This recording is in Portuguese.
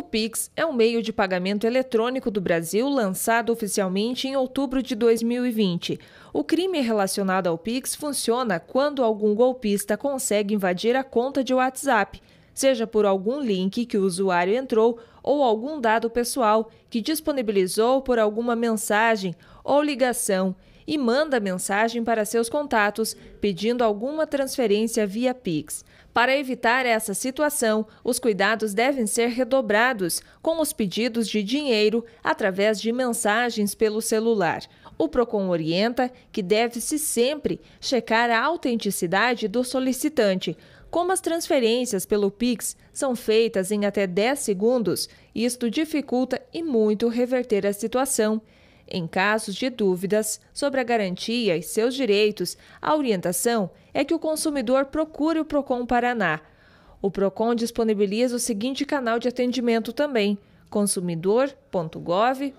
O Pix é um meio de pagamento eletrônico do Brasil lançado oficialmente em outubro de 2020. O crime relacionado ao Pix funciona quando algum golpista consegue invadir a conta de WhatsApp seja por algum link que o usuário entrou ou algum dado pessoal que disponibilizou por alguma mensagem ou ligação e manda mensagem para seus contatos pedindo alguma transferência via Pix. Para evitar essa situação, os cuidados devem ser redobrados com os pedidos de dinheiro através de mensagens pelo celular. O PROCON orienta que deve-se sempre checar a autenticidade do solicitante como as transferências pelo Pix são feitas em até 10 segundos, isto dificulta e muito reverter a situação. Em casos de dúvidas sobre a garantia e seus direitos, a orientação é que o consumidor procure o Procon Paraná. O Procon disponibiliza o seguinte canal de atendimento também: consumidor.gov.br.